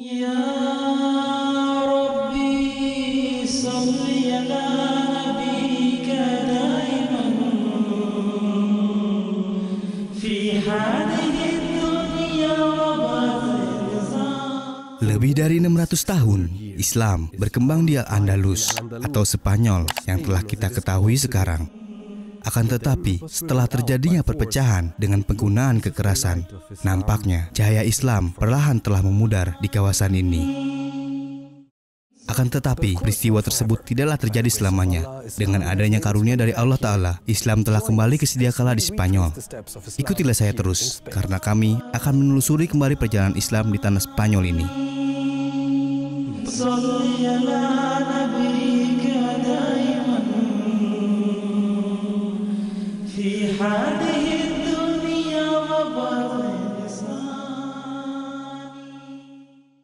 Ya Lebih dari 600 tahun, Islam berkembang di Al-Andalus atau Spanyol yang telah kita ketahui sekarang. Akan tetapi, setelah terjadinya perpecahan dengan penggunaan kekerasan, nampaknya cahaya Islam perlahan telah memudar di kawasan ini. Akan tetapi, peristiwa tersebut tidaklah terjadi selamanya. Dengan adanya karunia dari Allah Ta'ala, Islam telah kembali ke sedia di Spanyol. Ikutilah saya terus, karena kami akan menelusuri kembali perjalanan Islam di tanah Spanyol ini. Friday.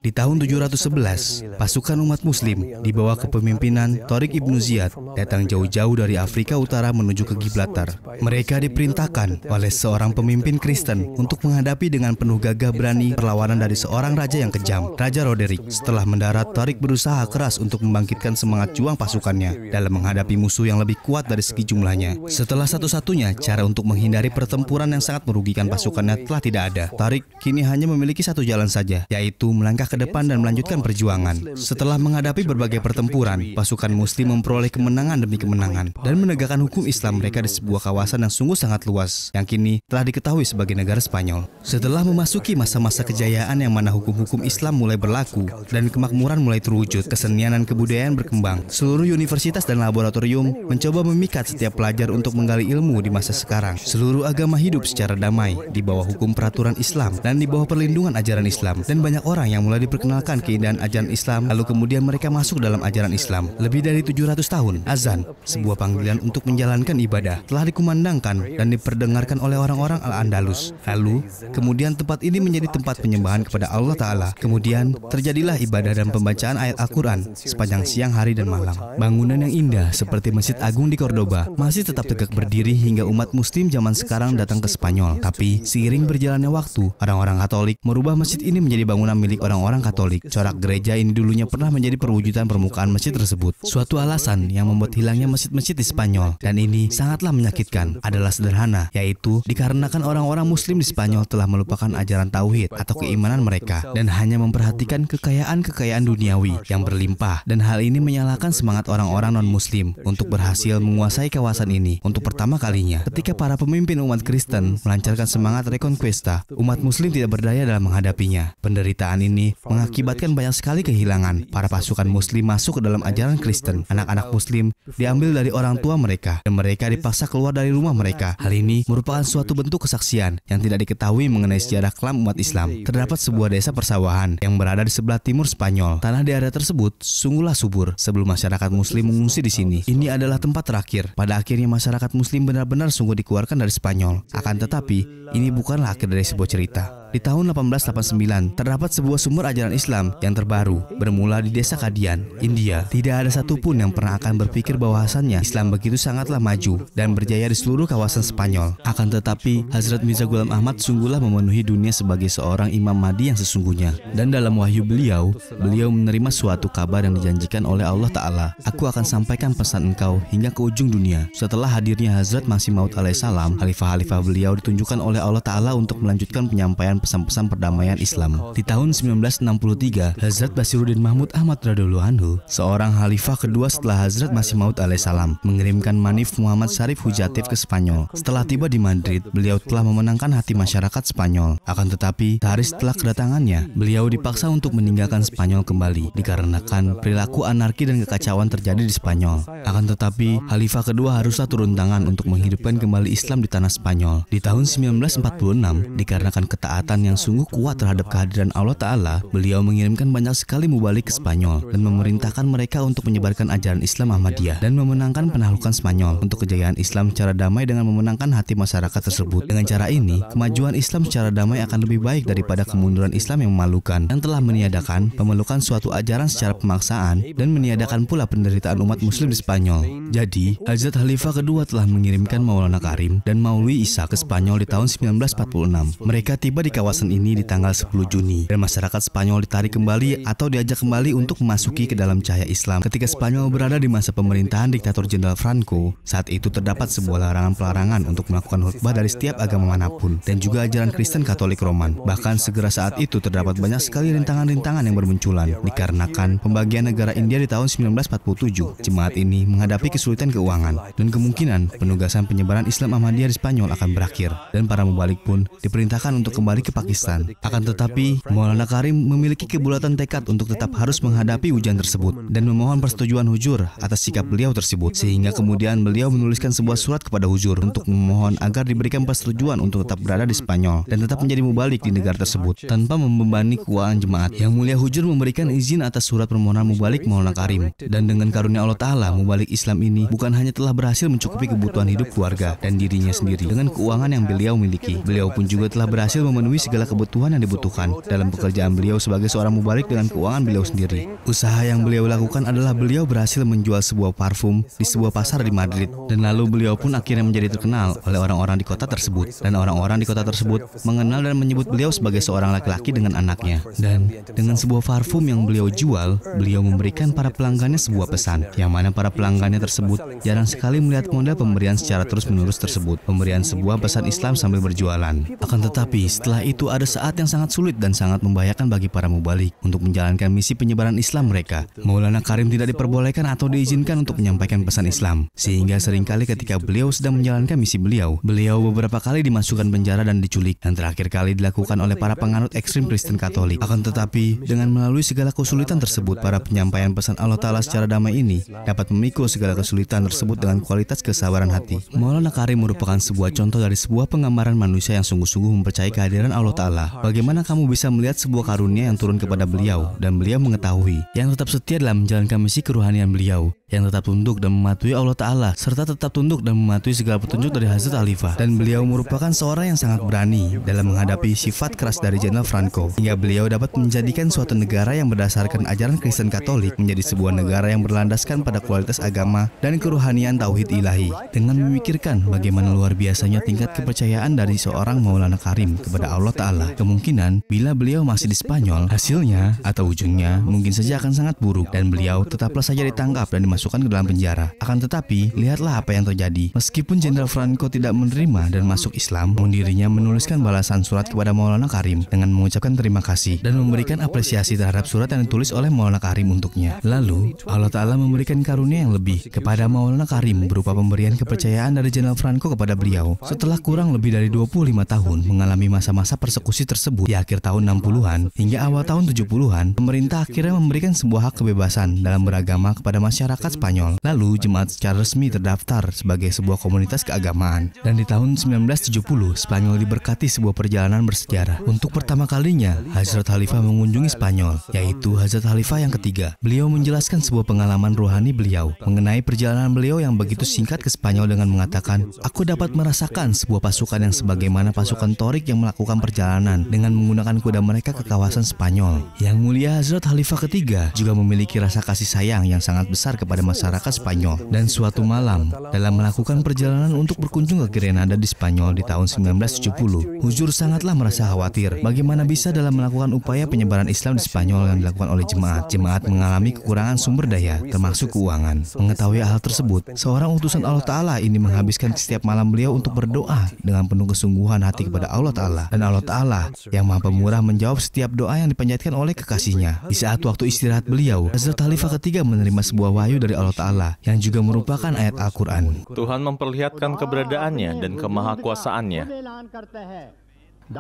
Di tahun 711, pasukan umat muslim di bawah kepemimpinan Tariq Ibnu Ziyad datang jauh-jauh dari Afrika Utara menuju ke Gibraltar. Mereka diperintahkan oleh seorang pemimpin Kristen untuk menghadapi dengan penuh gagah berani perlawanan dari seorang raja yang kejam, Raja Roderick. Setelah mendarat, Tariq berusaha keras untuk membangkitkan semangat juang pasukannya dalam menghadapi musuh yang lebih kuat dari segi jumlahnya. Setelah satu-satunya cara untuk menghindari pertempuran yang sangat merugikan pasukannya telah tidak ada, Tariq kini hanya memiliki satu jalan saja, yaitu melangkah ke ke depan dan melanjutkan perjuangan. Setelah menghadapi berbagai pertempuran, pasukan Muslim memperoleh kemenangan demi kemenangan dan menegakkan hukum Islam mereka di sebuah kawasan yang sungguh sangat luas, yang kini telah diketahui sebagai negara Spanyol. Setelah memasuki masa-masa kejayaan yang mana hukum-hukum Islam mulai berlaku dan kemakmuran mulai terwujud, kesenian dan kebudayaan berkembang, seluruh universitas dan laboratorium mencoba memikat setiap pelajar untuk menggali ilmu di masa sekarang. Seluruh agama hidup secara damai di bawah hukum peraturan Islam dan di bawah perlindungan ajaran Islam dan banyak orang yang mulai diperkenalkan keindahan ajaran Islam, lalu kemudian mereka masuk dalam ajaran Islam. Lebih dari 700 tahun, azan, sebuah panggilan untuk menjalankan ibadah, telah dikumandangkan dan diperdengarkan oleh orang-orang Al-Andalus. Lalu, kemudian tempat ini menjadi tempat penyembahan kepada Allah Ta'ala. Kemudian, terjadilah ibadah dan pembacaan ayat Al-Quran sepanjang siang, hari, dan malam. Bangunan yang indah seperti Masjid Agung di Cordoba masih tetap tegak berdiri hingga umat muslim zaman sekarang datang ke Spanyol. Tapi, seiring berjalannya waktu, orang-orang Katolik merubah masjid ini menjadi bangunan milik orang-orang orang Katolik, corak gereja ini dulunya pernah menjadi perwujudan permukaan masjid tersebut. Suatu alasan yang membuat hilangnya masjid-masjid di Spanyol, dan ini sangatlah menyakitkan, adalah sederhana, yaitu dikarenakan orang-orang Muslim di Spanyol telah melupakan ajaran tauhid atau keimanan mereka, dan hanya memperhatikan kekayaan-kekayaan duniawi yang berlimpah, dan hal ini menyalahkan semangat orang-orang non-Muslim untuk berhasil menguasai kawasan ini untuk pertama kalinya. Ketika para pemimpin umat Kristen melancarkan semangat Reconquista, umat Muslim tidak berdaya dalam menghadapinya. Penderitaan ini mengakibatkan banyak sekali kehilangan. Para pasukan muslim masuk ke dalam ajaran Kristen. Anak-anak muslim diambil dari orang tua mereka dan mereka dipaksa keluar dari rumah mereka. Hal ini merupakan suatu bentuk kesaksian yang tidak diketahui mengenai sejarah kelam umat Islam. Terdapat sebuah desa persawahan yang berada di sebelah timur Spanyol. Tanah di area tersebut sungguhlah subur sebelum masyarakat muslim mengungsi di sini. Ini adalah tempat terakhir. Pada akhirnya masyarakat muslim benar-benar sungguh dikeluarkan dari Spanyol. Akan tetapi, ini bukanlah akhir dari sebuah cerita. Di tahun 1889, terdapat sebuah sumur ajaran Islam yang terbaru, bermula di desa Kadian, India. Tidak ada satupun yang pernah akan berpikir bahwasannya Islam begitu sangatlah maju dan berjaya di seluruh kawasan Spanyol. Akan tetapi, Hazrat Mirza Ghulam Ahmad sungguhlah memenuhi dunia sebagai seorang imam Mahdi yang sesungguhnya. Dan dalam wahyu beliau, beliau menerima suatu kabar yang dijanjikan oleh Allah Ta'ala. Aku akan sampaikan pesan engkau hingga ke ujung dunia. Setelah hadirnya Hazrat Masih Maut alaihissalam, khalifah-khalifah beliau ditunjukkan oleh Allah Ta'ala untuk melanjutkan penyampaian pesan-pesan perdamaian Islam. Di tahun 1963, Hazrat Basiruddin Mahmud Ahmad radhiallahu anhu, seorang khalifah kedua setelah Hazrat Masih Maud alaihissalam, mengirimkan Manif Muhammad Sharif Hujatif ke Spanyol. Setelah tiba di Madrid, beliau telah memenangkan hati masyarakat Spanyol. Akan tetapi, sehari setelah kedatangannya, beliau dipaksa untuk meninggalkan Spanyol kembali dikarenakan perilaku anarki dan kekacauan terjadi di Spanyol. Akan tetapi, Khalifah kedua haruslah turun tangan untuk menghidupkan kembali Islam di tanah Spanyol. Di tahun 1946, dikarenakan ketaatan ketaatan yang sungguh kuat terhadap kehadiran Allah Ta'ala, beliau mengirimkan banyak sekali mubalik ke Spanyol dan memerintahkan mereka untuk menyebarkan ajaran Islam Ahmadiyah dan memenangkan penaklukan Spanyol untuk kejayaan Islam secara damai dengan memenangkan hati masyarakat tersebut. Dengan cara ini, kemajuan Islam secara damai akan lebih baik daripada kemunduran Islam yang memalukan yang telah meniadakan pemelukan suatu ajaran secara pemaksaan dan meniadakan pula penderitaan umat muslim di Spanyol. Jadi, Hazrat Khalifah kedua telah mengirimkan Maulana Karim dan Maulwi Isa ke Spanyol di tahun 1946. Mereka tiba di kawasan ini di tanggal 10 Juni dan masyarakat Spanyol ditarik kembali atau diajak kembali untuk memasuki ke dalam cahaya Islam. Ketika Spanyol berada di masa pemerintahan diktator Jenderal Franco, saat itu terdapat sebuah larangan-pelarangan untuk melakukan khutbah dari setiap agama manapun dan juga ajaran Kristen Katolik Roman. Bahkan segera saat itu terdapat banyak sekali rintangan-rintangan yang bermunculan dikarenakan pembagian negara India di tahun 1947. Jemaat ini menghadapi kesulitan keuangan dan kemungkinan penugasan penyebaran Islam Ahmadiyah di Spanyol akan berakhir dan para mubalik pun diperintahkan untuk kembali ke Pakistan. Akan tetapi, Maulana Karim memiliki kebulatan tekad untuk tetap harus menghadapi hujan tersebut dan memohon persetujuan Hujur atas sikap beliau tersebut sehingga kemudian beliau menuliskan sebuah surat kepada Hujur untuk memohon agar diberikan persetujuan untuk tetap berada di Spanyol dan tetap menjadi mubalik di negara tersebut tanpa membebani keuangan jemaat. Yang Mulia Hujur memberikan izin atas surat permohonan mubalik Maulana Karim dan dengan karunia Allah Ta'ala mubalik Islam ini bukan hanya telah berhasil mencukupi kebutuhan hidup keluarga dan dirinya sendiri dengan keuangan yang beliau miliki. Beliau pun juga telah berhasil memenuhi memenuhi segala kebutuhan yang dibutuhkan dalam pekerjaan beliau sebagai seorang mubalik dengan keuangan beliau sendiri. Usaha yang beliau lakukan adalah beliau berhasil menjual sebuah parfum di sebuah pasar di Madrid dan lalu beliau pun akhirnya menjadi terkenal oleh orang-orang di kota tersebut dan orang-orang di kota tersebut mengenal dan menyebut beliau sebagai seorang laki-laki dengan anaknya dan dengan sebuah parfum yang beliau jual, beliau memberikan para pelanggannya sebuah pesan yang mana para pelanggannya tersebut jarang sekali melihat model pemberian secara terus-menerus tersebut, pemberian sebuah pesan Islam sambil berjualan. Akan tetapi setelah itu ada saat yang sangat sulit dan sangat membahayakan bagi para mubalik untuk menjalankan misi penyebaran Islam mereka. Maulana Karim tidak diperbolehkan atau diizinkan untuk menyampaikan pesan Islam, sehingga seringkali ketika beliau sedang menjalankan misi beliau, beliau beberapa kali dimasukkan penjara dan diculik, dan terakhir kali dilakukan oleh para penganut ekstrim Kristen Katolik. Akan tetapi, dengan melalui segala kesulitan tersebut, para penyampaian pesan Allah Ta'ala secara damai ini dapat memikul segala kesulitan tersebut dengan kualitas kesabaran hati. Maulana Karim merupakan sebuah contoh dari sebuah penggambaran manusia yang sungguh-sungguh mempercayai kehadiran Allah Ta'ala, bagaimana kamu bisa melihat sebuah karunia yang turun kepada beliau dan beliau mengetahui yang tetap setia dalam menjalankan misi kerohanian beliau yang tetap tunduk dan mematuhi Allah Ta'ala serta tetap tunduk dan mematuhi segala petunjuk dari Hazrat Khalifah dan beliau merupakan seorang yang sangat berani dalam menghadapi sifat keras dari Jenderal Franco hingga beliau dapat menjadikan suatu negara yang berdasarkan ajaran Kristen Katolik menjadi sebuah negara yang berlandaskan pada kualitas agama dan keruhanian tauhid ilahi dengan memikirkan bagaimana luar biasanya tingkat kepercayaan dari seorang Maulana Karim kepada Allah Ta'ala kemungkinan bila beliau masih di Spanyol hasilnya atau ujungnya mungkin saja akan sangat buruk dan beliau tetaplah saja ditangkap dan dimasukkan ke dalam penjara. Akan tetapi, lihatlah apa yang terjadi. Meskipun Jenderal Franco tidak menerima dan masuk Islam, dirinya menuliskan balasan surat kepada Maulana Karim dengan mengucapkan terima kasih dan memberikan apresiasi terhadap surat yang ditulis oleh Maulana Karim untuknya. Lalu, Allah Ta'ala memberikan karunia yang lebih kepada Maulana Karim berupa pemberian kepercayaan dari Jenderal Franco kepada beliau. Setelah kurang lebih dari 25 tahun mengalami masa-masa persekusi tersebut di akhir tahun 60-an hingga awal tahun 70-an, pemerintah akhirnya memberikan sebuah hak kebebasan dalam beragama kepada masyarakat masyarakat Spanyol. Lalu, jemaat secara resmi terdaftar sebagai sebuah komunitas keagamaan. Dan di tahun 1970, Spanyol diberkati sebuah perjalanan bersejarah. Untuk pertama kalinya, Hazrat Khalifah mengunjungi Spanyol, yaitu Hazrat Khalifah yang ketiga. Beliau menjelaskan sebuah pengalaman rohani beliau mengenai perjalanan beliau yang begitu singkat ke Spanyol dengan mengatakan, Aku dapat merasakan sebuah pasukan yang sebagaimana pasukan Torik yang melakukan perjalanan dengan menggunakan kuda mereka ke kawasan Spanyol. Yang mulia Hazrat Khalifah ketiga juga memiliki rasa kasih sayang yang sangat besar kepada kepada masyarakat Spanyol. Dan suatu malam, dalam melakukan perjalanan untuk berkunjung ke Grenada di Spanyol di tahun 1970, Huzur sangatlah merasa khawatir bagaimana bisa dalam melakukan upaya penyebaran Islam di Spanyol yang dilakukan oleh jemaat. Jemaat mengalami kekurangan sumber daya, termasuk keuangan. Mengetahui hal tersebut, seorang utusan Allah Ta'ala ini menghabiskan setiap malam beliau untuk berdoa dengan penuh kesungguhan hati kepada Allah Ta'ala. Dan Allah Ta'ala yang maha pemurah menjawab setiap doa yang dipanjatkan oleh kekasihnya. Di saat waktu istirahat beliau, Hazrat Khalifah ketiga menerima sebuah wahyu dari Allah Ta'ala yang juga merupakan ayat Al-Quran. Tuhan memperlihatkan keberadaannya dan kemahakuasaannya.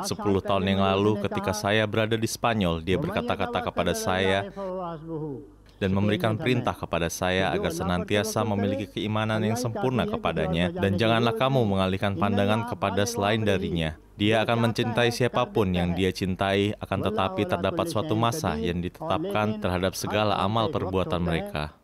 Sepuluh tahun yang lalu ketika saya berada di Spanyol, dia berkata-kata kepada saya dan memberikan perintah kepada saya agar senantiasa memiliki keimanan yang sempurna kepadanya dan janganlah kamu mengalihkan pandangan kepada selain darinya. Dia akan mencintai siapapun yang dia cintai, akan tetapi terdapat suatu masa yang ditetapkan terhadap segala amal perbuatan mereka.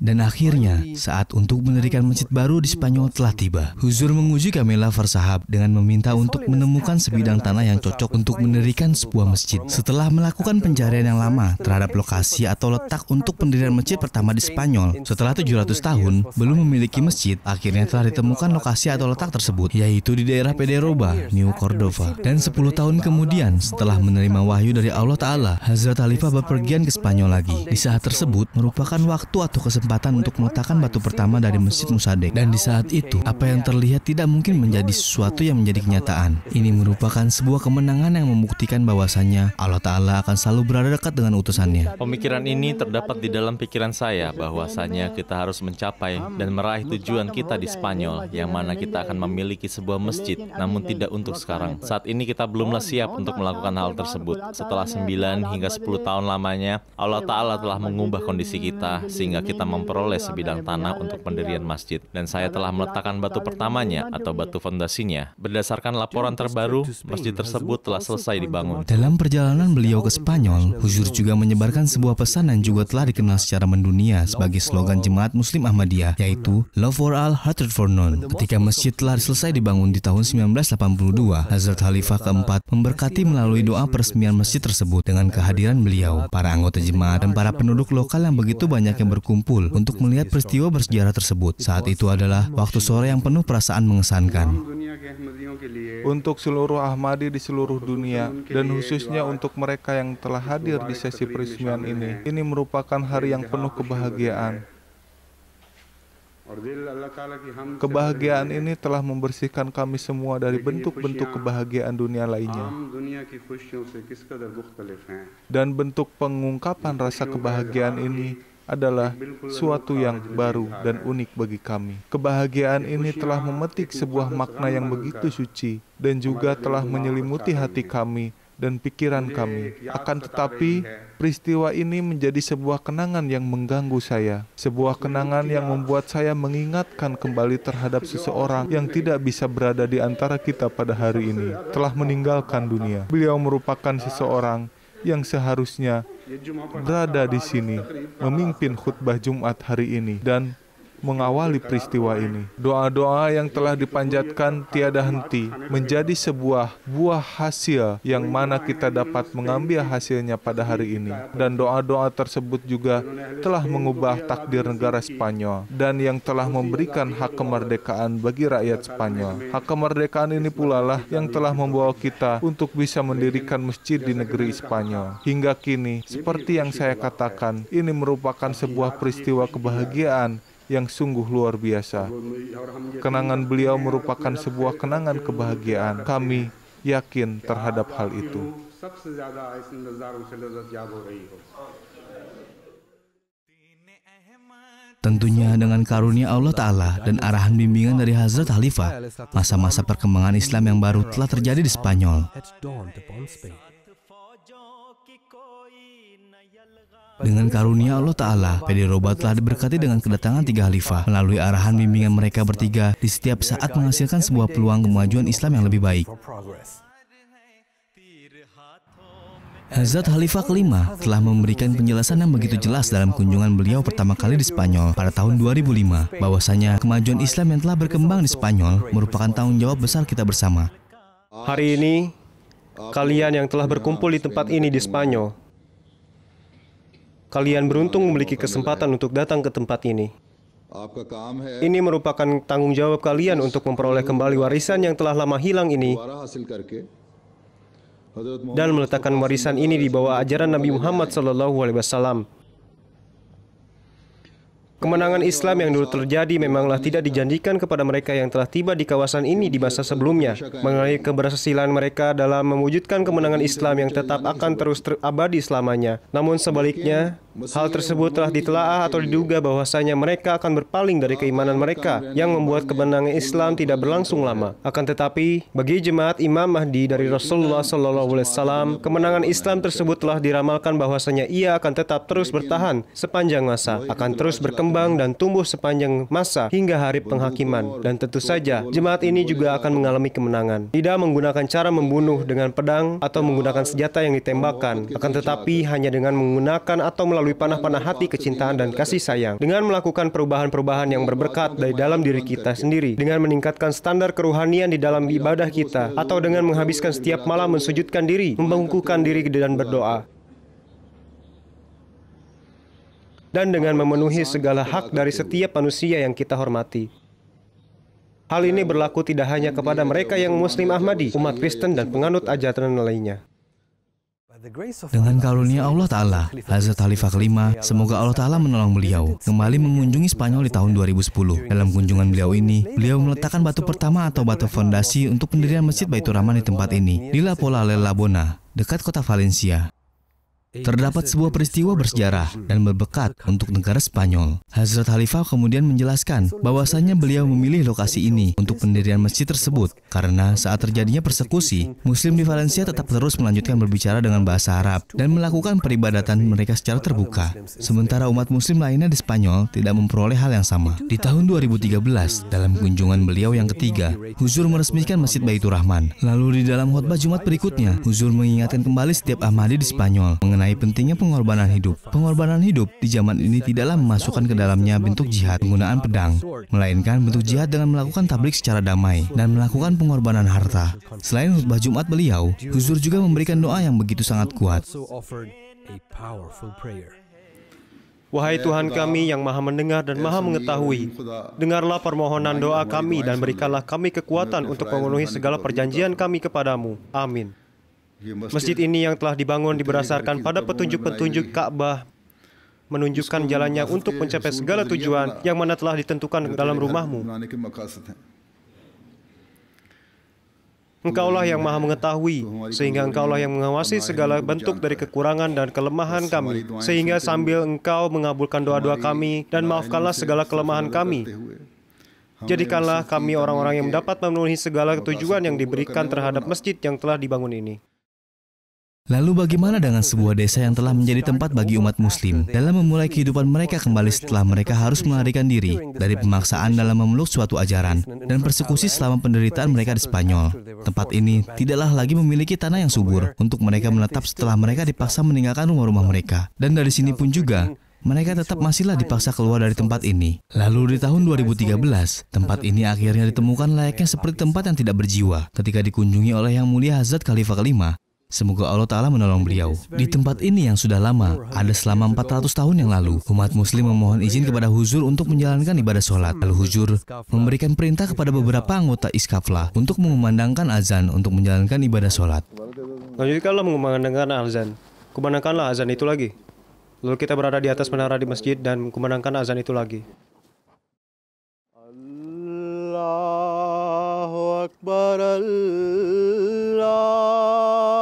Dan akhirnya, saat untuk mendirikan masjid baru di Spanyol telah tiba. Huzur menguji Camilla Versahab dengan meminta untuk menemukan sebidang tanah yang cocok untuk mendirikan sebuah masjid. Setelah melakukan pencarian yang lama terhadap lokasi atau letak untuk pendirian masjid pertama di Spanyol, setelah 700 tahun belum memiliki masjid, akhirnya telah ditemukan lokasi atau letak tersebut, yaitu di daerah Pederoba, New Cordova. Dan 10 tahun kemudian, setelah menerima wahyu dari Allah Ta'ala, Hazrat Khalifah berpergian ke Spanyol lagi. Di saat tersebut merupakan waktu atau kesempatan kesempatan untuk meletakkan batu pertama dari Masjid Musadek. Dan di saat itu, apa yang terlihat tidak mungkin menjadi sesuatu yang menjadi kenyataan. Ini merupakan sebuah kemenangan yang membuktikan bahwasannya Allah Ta'ala akan selalu berada dekat dengan utusannya. Pemikiran ini terdapat di dalam pikiran saya bahwasanya kita harus mencapai dan meraih tujuan kita di Spanyol, yang mana kita akan memiliki sebuah masjid, namun tidak untuk sekarang. Saat ini kita belumlah siap untuk melakukan hal tersebut. Setelah 9 hingga 10 tahun lamanya, Allah Ta'ala telah mengubah kondisi kita sehingga kita mem memperoleh sebidang tanah iya, untuk pendirian iya. masjid dan saya telah meletakkan batu pertamanya atau batu fondasinya. Berdasarkan laporan terbaru, masjid tersebut telah selesai dibangun. Dalam perjalanan beliau ke Spanyol, Huzur juga menyebarkan sebuah pesan yang juga telah dikenal secara mendunia sebagai slogan jemaat Muslim Ahmadiyah, yaitu Love for All, Hatred for None. Ketika masjid telah selesai dibangun di tahun 1982, Hazrat Khalifah keempat memberkati melalui doa peresmian masjid tersebut dengan kehadiran beliau, para anggota jemaat dan para penduduk lokal yang begitu banyak yang berkumpul untuk melihat peristiwa bersejarah tersebut. Saat itu adalah waktu sore yang penuh perasaan mengesankan. Untuk seluruh Ahmadi di seluruh dunia, dan khususnya untuk mereka yang telah hadir di sesi peresmian ini, ini merupakan hari yang penuh kebahagiaan. Kebahagiaan ini telah membersihkan kami semua dari bentuk-bentuk kebahagiaan dunia lainnya dan bentuk pengungkapan rasa kebahagiaan ini adalah suatu yang baru dan unik bagi kami. Kebahagiaan ini telah memetik sebuah makna yang begitu suci dan juga telah menyelimuti hati kami dan pikiran kami. Ya, Akan tetapi, ya. peristiwa ini menjadi sebuah kenangan yang mengganggu saya, sebuah kenangan yang membuat saya mengingatkan kembali terhadap seseorang yang tidak bisa berada di antara kita pada hari ini, telah meninggalkan dunia. Beliau merupakan seseorang yang seharusnya ya, berada di sini memimpin khutbah Jumat hari ini dan mengawali peristiwa ini. Doa-doa yang telah dipanjatkan tiada henti menjadi sebuah buah hasil yang mana kita dapat mengambil hasilnya pada hari ini. Dan doa-doa tersebut juga telah mengubah takdir negara Spanyol dan yang telah memberikan hak kemerdekaan bagi rakyat Spanyol. Hak kemerdekaan ini pula lah yang telah membawa kita untuk bisa mendirikan masjid di negeri Spanyol. Hingga kini, seperti yang saya katakan, ini merupakan sebuah peristiwa kebahagiaan yang sungguh luar biasa. Kenangan beliau merupakan sebuah kenangan kebahagiaan. Kami yakin terhadap hal itu. Tentunya dengan karunia Allah Ta'ala dan arahan bimbingan dari Hazrat Khalifah, masa-masa perkembangan Islam yang baru telah terjadi di Spanyol. Dengan karunia Allah Ta'ala, PD Roba telah diberkati dengan kedatangan tiga khalifah melalui arahan bimbingan mereka bertiga di setiap saat menghasilkan sebuah peluang kemajuan Islam yang lebih baik. Hazrat Khalifah kelima telah memberikan penjelasan yang begitu jelas dalam kunjungan beliau pertama kali di Spanyol pada tahun 2005 bahwasanya kemajuan Islam yang telah berkembang di Spanyol merupakan tanggung jawab besar kita bersama. Hari ini, kalian yang telah berkumpul di tempat ini di Spanyol, Kalian beruntung memiliki kesempatan untuk datang ke tempat ini. Ini merupakan tanggung jawab kalian untuk memperoleh kembali warisan yang telah lama hilang ini dan meletakkan warisan ini di bawah ajaran Nabi Muhammad SAW. Kemenangan Islam yang dulu terjadi memanglah tidak dijanjikan kepada mereka yang telah tiba di kawasan ini di masa sebelumnya. Mengenai keberhasilan mereka dalam mewujudkan kemenangan Islam yang tetap akan terus terabadi abadi selamanya. Namun sebaliknya, Hal tersebut telah ditelaah atau diduga bahwasanya mereka akan berpaling dari keimanan mereka yang membuat kebenangan Islam tidak berlangsung lama. Akan tetapi, bagi jemaat Imam Mahdi dari Rasulullah Shallallahu Alaihi Wasallam, kemenangan Islam tersebut telah diramalkan bahwasanya ia akan tetap terus bertahan sepanjang masa, akan terus berkembang dan tumbuh sepanjang masa hingga hari penghakiman. Dan tentu saja, jemaat ini juga akan mengalami kemenangan. Tidak menggunakan cara membunuh dengan pedang atau menggunakan senjata yang ditembakkan, akan tetapi hanya dengan menggunakan atau melakukan melalui panah-panah hati kecintaan dan kasih sayang. Dengan melakukan perubahan-perubahan yang berberkat dari dalam diri kita sendiri, dengan meningkatkan standar kerohanian di dalam ibadah kita, atau dengan menghabiskan setiap malam mensujudkan diri, membungkukkan diri dan berdoa. Dan dengan memenuhi segala hak dari setiap manusia yang kita hormati. Hal ini berlaku tidak hanya kepada mereka yang Muslim Ahmadi, umat Kristen, dan penganut ajaran lainnya. Dengan karunia Allah Ta'ala, Hazrat Khalifah kelima, semoga Allah Ta'ala menolong beliau, kembali mengunjungi Spanyol di tahun 2010. Dalam kunjungan beliau ini, beliau meletakkan batu pertama atau batu fondasi untuk pendirian Masjid Baitur Rahman di tempat ini, di La Pola Lelabona, dekat kota Valencia. Eh, Terdapat sebuah peristiwa bersejarah dan berbekat untuk negara Spanyol. Hazrat Khalifah kemudian menjelaskan bahwasannya beliau memilih lokasi ini untuk pendirian masjid tersebut karena saat terjadinya persekusi, Muslim di Valencia tetap terus melanjutkan berbicara dengan bahasa Arab dan melakukan peribadatan mereka secara terbuka. Sementara umat Muslim lainnya di Spanyol tidak memperoleh hal yang sama. Di tahun 2013, dalam kunjungan beliau yang ketiga, Huzur meresmikan Masjid Baitur Rahman. Lalu di dalam khutbah Jumat berikutnya, Huzur mengingatkan kembali setiap Ahmadi di Spanyol mengenai mengenai pentingnya pengorbanan hidup. Pengorbanan hidup di zaman ini tidaklah memasukkan ke dalamnya bentuk jihad penggunaan pedang, melainkan bentuk jihad dengan melakukan tablik secara damai dan melakukan pengorbanan harta. Selain khutbah Jumat beliau, Huzur juga memberikan doa yang begitu sangat kuat. Wahai Tuhan kami yang maha mendengar dan maha mengetahui, dengarlah permohonan doa kami dan berikanlah kami kekuatan untuk memenuhi segala perjanjian kami kepadamu. Amin. Ya, masjid ini yang telah dibangun diberasarkan pada petunjuk-petunjuk Ka'bah menunjukkan jalannya untuk ya, mencapai segala tujuan yang mana telah ditentukan dalam rumahmu. Engkaulah yang maha mengetahui, sehingga engkaulah yang mengawasi segala bentuk dari kekurangan dan kelemahan kami, sehingga sambil engkau mengabulkan doa-doa kami dan maafkanlah segala kelemahan kami. Jadikanlah kami orang-orang yang dapat memenuhi segala tujuan yang diberikan terhadap masjid yang telah dibangun ini. Lalu bagaimana dengan sebuah desa yang telah menjadi tempat bagi umat muslim dalam memulai kehidupan mereka kembali setelah mereka harus melarikan diri dari pemaksaan dalam memeluk suatu ajaran dan persekusi selama penderitaan mereka di Spanyol. Tempat ini tidaklah lagi memiliki tanah yang subur untuk mereka menetap setelah mereka dipaksa meninggalkan rumah-rumah mereka. Dan dari sini pun juga, mereka tetap masihlah dipaksa keluar dari tempat ini. Lalu di tahun 2013, tempat ini akhirnya ditemukan layaknya seperti tempat yang tidak berjiwa ketika dikunjungi oleh Yang Mulia Hazrat Khalifah kelima Semoga Allah Ta'ala menolong beliau. Di tempat ini yang sudah lama, ada selama 400 tahun yang lalu, umat muslim memohon izin kepada Huzur untuk menjalankan ibadah sholat. Lalu Huzur memberikan perintah kepada beberapa anggota Iskaflah untuk mengumandangkan azan untuk menjalankan ibadah sholat. Lanjutkanlah mengumandangkan azan. Kumandangkanlah azan itu lagi. Lalu kita berada di atas menara di masjid dan kumandangkan azan itu lagi. Allahu Akbar Allah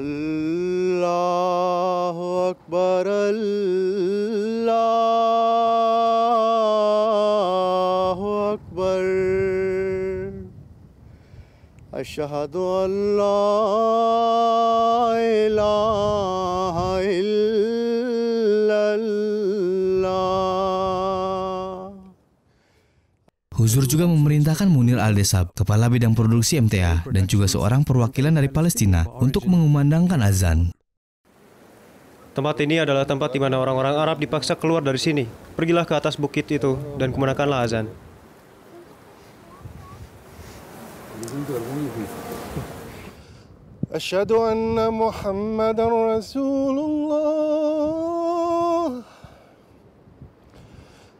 اللہ اکبر اللہ اکبر اشہد اللہ Gusur juga memerintahkan Munir Al-Desab, kepala bidang produksi MTA, dan juga seorang perwakilan dari Palestina untuk mengumandangkan azan. Tempat ini adalah tempat di mana orang-orang Arab dipaksa keluar dari sini. Pergilah ke atas bukit itu dan kumandangkanlah azan. Asyhadu anna Muhammadar Rasulullah.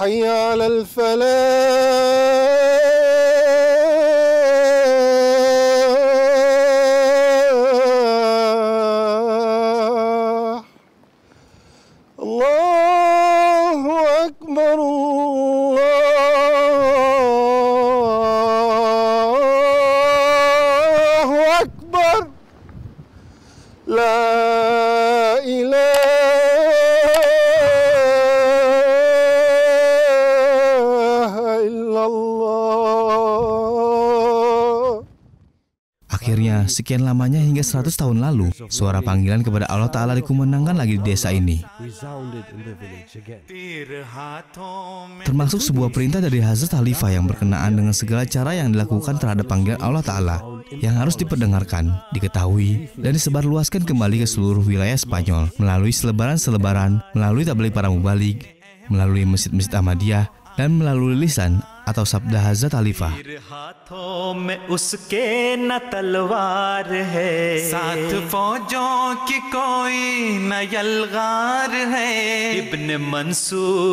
حي على الفلاح akhirnya, sekian lamanya hingga 100 tahun lalu, suara panggilan kepada Allah Ta'ala dikumenangkan lagi di desa ini. Termasuk sebuah perintah dari Hazrat Khalifah yang berkenaan dengan segala cara yang dilakukan terhadap panggilan Allah Ta'ala yang harus diperdengarkan, diketahui, dan disebarluaskan kembali ke seluruh wilayah Spanyol melalui selebaran-selebaran, melalui tabligh para mubalik, melalui masjid-masjid Ahmadiyah, dan melalui lisan atau sabda Hazrat Alifah. میں اس کے نہ تلوار ہے ساتھ فوجوں کی کوئی نہ یلگار ہے ابن منسور